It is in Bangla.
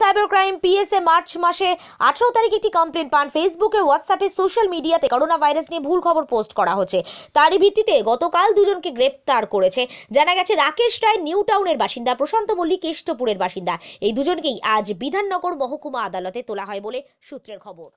সাইবার ক্রাইম পিএসএ মার্চ মাসে আঠারো তারিখ একটি কমপ্লেন পান ফেসবুকে হোয়াটসঅ্যাপে সোশ্যাল মিডিয়াতে করোনা ভাইরাস নিয়ে ভুল খবর পোস্ট করা হচ্ছে তারই ভিত্তিতে গতকাল দুজনকে গ্রেপ্তার করেছে জানা গেছে রাকেশ রায় নিউ টাউনের বাসিন্দা প্রশান্ত মল্লিক কেষ্টপুরের বাসিন্দা এই দুজনকেই আজ বিধাননগর মহকুমা আদালতে তোলা হয় বলে সূত্রের খবর